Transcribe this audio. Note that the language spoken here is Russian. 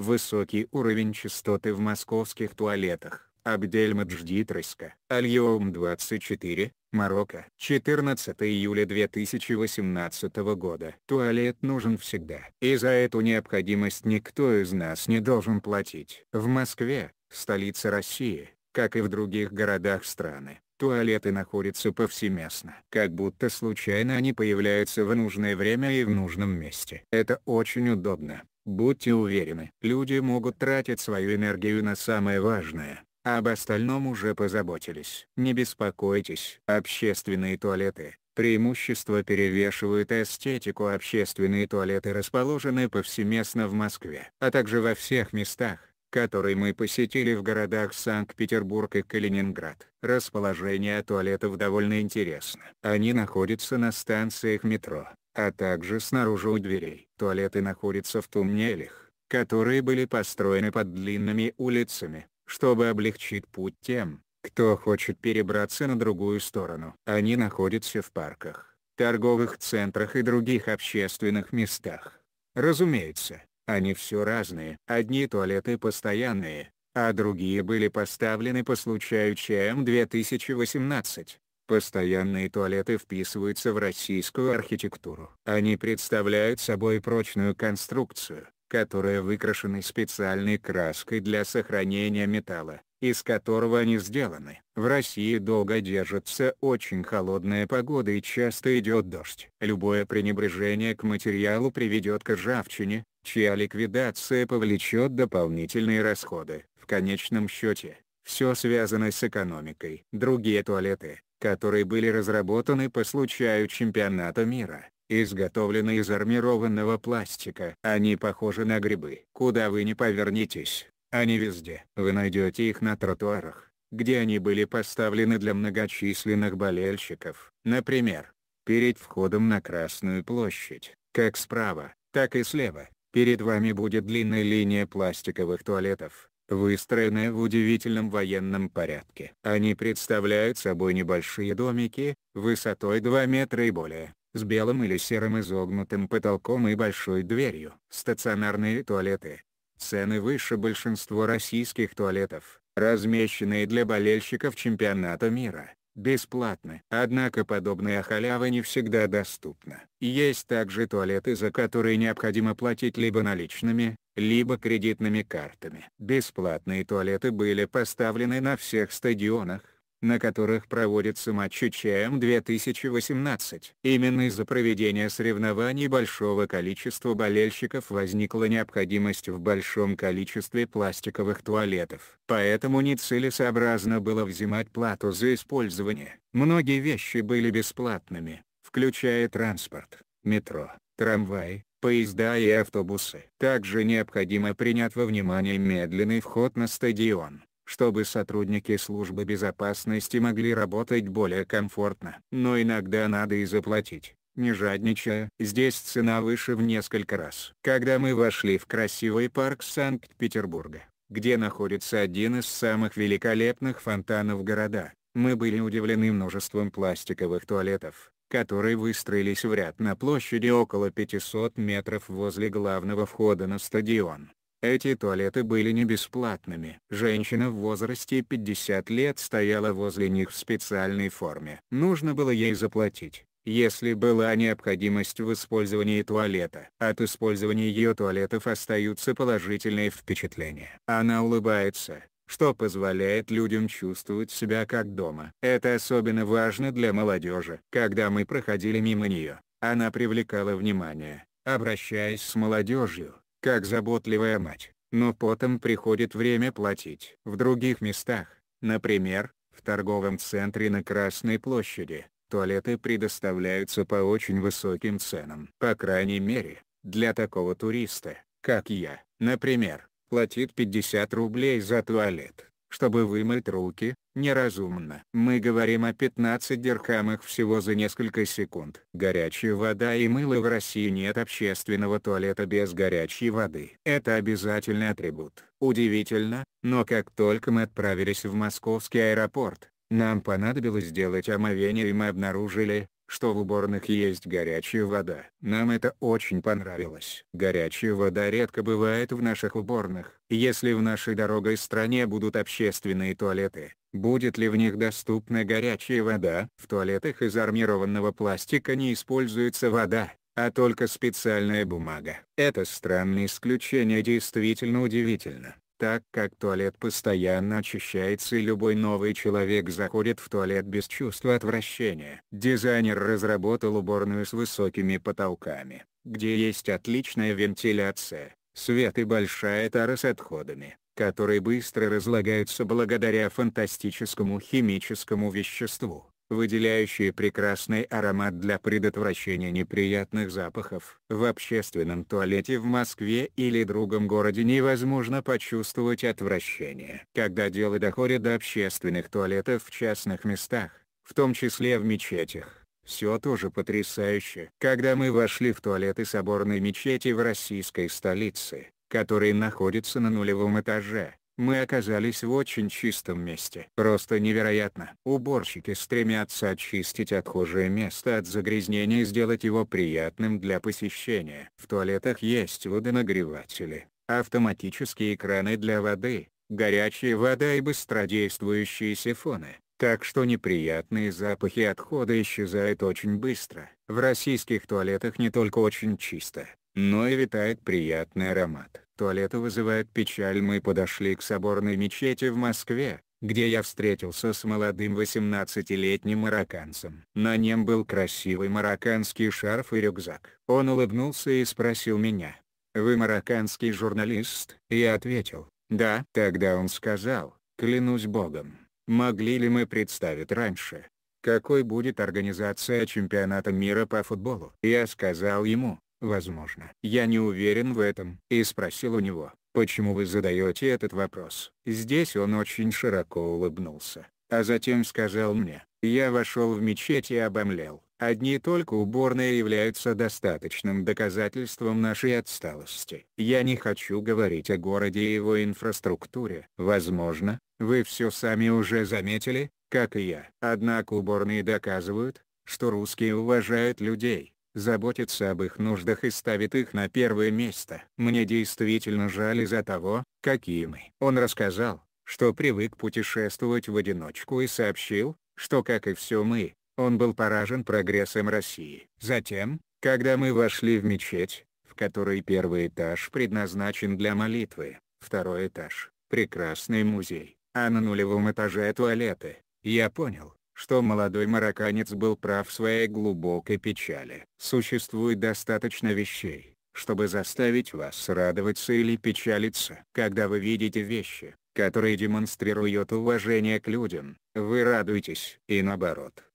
Высокий уровень чистоты в московских туалетах. Абдельмадждит Рыска. Альйоум 24, Марокко. 14 июля 2018 года. Туалет нужен всегда. И за эту необходимость никто из нас не должен платить. В Москве, столице России, как и в других городах страны, туалеты находятся повсеместно. Как будто случайно они появляются в нужное время и в нужном месте. Это очень удобно. Будьте уверены, люди могут тратить свою энергию на самое важное, а об остальном уже позаботились. Не беспокойтесь. Общественные туалеты. Преимущество перевешивает эстетику. Общественные туалеты расположены повсеместно в Москве, а также во всех местах, который мы посетили в городах Санкт-Петербург и Калининград. Расположение туалетов довольно интересно. Они находятся на станциях метро, а также снаружи у дверей. Туалеты находятся в туннелях, которые были построены под длинными улицами, чтобы облегчить путь тем, кто хочет перебраться на другую сторону. Они находятся в парках, торговых центрах и других общественных местах. Разумеется, они все разные. Одни туалеты постоянные, а другие были поставлены по случаю ЧМ-2018. Постоянные туалеты вписываются в российскую архитектуру. Они представляют собой прочную конструкцию, которая выкрашена специальной краской для сохранения металла из которого они сделаны. В России долго держится очень холодная погода и часто идет дождь. Любое пренебрежение к материалу приведет к ржавчине, чья ликвидация повлечет дополнительные расходы. В конечном счете, все связано с экономикой. Другие туалеты, которые были разработаны по случаю чемпионата мира, изготовлены из армированного пластика. Они похожи на грибы. Куда вы не повернитесь, они везде. Вы найдете их на тротуарах, где они были поставлены для многочисленных болельщиков. Например, перед входом на Красную площадь, как справа, так и слева, перед вами будет длинная линия пластиковых туалетов, выстроенная в удивительном военном порядке. Они представляют собой небольшие домики, высотой 2 метра и более, с белым или серым изогнутым потолком и большой дверью. Стационарные туалеты, Цены выше большинства российских туалетов, размещенные для болельщиков чемпионата мира, бесплатны. Однако подобная халява не всегда доступна. Есть также туалеты за которые необходимо платить либо наличными, либо кредитными картами. Бесплатные туалеты были поставлены на всех стадионах, на которых проводится матч ЧМ 2018. Именно из-за проведения соревнований большого количества болельщиков возникла необходимость в большом количестве пластиковых туалетов. Поэтому нецелесообразно было взимать плату за использование. Многие вещи были бесплатными, включая транспорт, метро, трамвай, поезда и автобусы. Также необходимо принять во внимание медленный вход на стадион чтобы сотрудники службы безопасности могли работать более комфортно. Но иногда надо и заплатить не жадничая. Здесь цена выше в несколько раз. Когда мы вошли в красивый парк Санкт-Петербурга, где находится один из самых великолепных фонтанов города, мы были удивлены множеством пластиковых туалетов, которые выстроились в ряд на площади около 500 метров возле главного входа на стадион. Эти туалеты были не бесплатными. Женщина в возрасте 50 лет стояла возле них в специальной форме. Нужно было ей заплатить если была необходимость в использовании туалета. От использования ее туалетов остаются положительные впечатления. Она улыбается, что позволяет людям чувствовать себя как дома. Это особенно важно для молодежи. Когда мы проходили мимо нее, она привлекала внимание, обращаясь с молодежью как заботливая мать, но потом приходит время платить. В других местах, например, в торговом центре на Красной площади, туалеты предоставляются по очень высоким ценам. По крайней мере, для такого туриста, как я, например, платит 50 рублей за туалет чтобы вымыть руки, неразумно. Мы говорим о 15 дирхамах всего за несколько секунд. Горячая вода и мыло в России нет общественного туалета без горячей воды. Это обязательный атрибут. Удивительно, но как только мы отправились в московский аэропорт, нам понадобилось сделать омовение и мы обнаружили, что в уборных есть горячая вода. Нам это очень понравилось. Горячая вода редко бывает в наших уборных. Если в нашей дорогой стране будут общественные туалеты, будет ли в них доступна горячая вода? В туалетах из армированного пластика не используется вода, а только специальная бумага. Это странное исключение действительно удивительно так как туалет постоянно очищается и любой новый человек заходит в туалет без чувства отвращения. Дизайнер разработал уборную с высокими потолками, где есть отличная вентиляция, свет и большая тара с отходами, которые быстро разлагаются благодаря фантастическому химическому веществу, выделяющие прекрасный аромат для предотвращения неприятных запахов. В общественном туалете в Москве или другом городе невозможно почувствовать отвращение. Когда дело доходит до общественных туалетов в частных местах, в том числе в мечетях, все тоже потрясающе. Когда мы вошли в туалеты соборной мечети в российской столице, который находится на нулевом этаже, мы оказались в очень чистом месте. Просто невероятно. Уборщики стремятся очистить отхожее место от загрязнения и сделать его приятным для посещения. В туалетах есть водонагреватели, автоматические краны для воды, горячая вода и быстродействующие сифоны. Так что неприятные запахи отхода исчезают очень быстро. В российских туалетах не только очень чисто, но и витает приятный аромат. Туалеты вызывают печаль мы подошли к соборной мечети в Москве, где я встретился с молодым 18-летним марокканцем. На нем был красивый марокканский шарф и рюкзак. Он улыбнулся и спросил меня, «Вы марокканский журналист?» Я ответил, «Да». Тогда он сказал, «Клянусь Богом, могли ли мы представить раньше, какой будет организация чемпионата мира по футболу?» Я сказал ему, Возможно. Я не уверен в этом. И спросил у него, почему вы задаете этот вопрос. Здесь он очень широко улыбнулся, а затем сказал мне, я вошел в мечеть и обомлел. Одни только уборные являются достаточным доказательством нашей отсталости. Я не хочу говорить о городе и его инфраструктуре. Возможно, вы все сами уже заметили, как и я. Однако уборные доказывают, что русские уважают людей, заботится об их нуждах и ставит их на первое место. Мне действительно жаль из-за того, какие мы. Он рассказал, что привык путешествовать в одиночку и сообщил, что как и все мы, он был поражен прогрессом России. Затем, когда мы вошли в мечеть, в которой первый этаж предназначен для молитвы, второй этаж — прекрасный музей, а на нулевом этаже — туалеты, я понял, что молодой марокканец был прав в своей глубокой печали. Существует достаточно вещей, чтобы заставить вас радоваться или печалиться. Когда вы видите вещи, которые демонстрируют уважение к людям, вы радуетесь. И наоборот.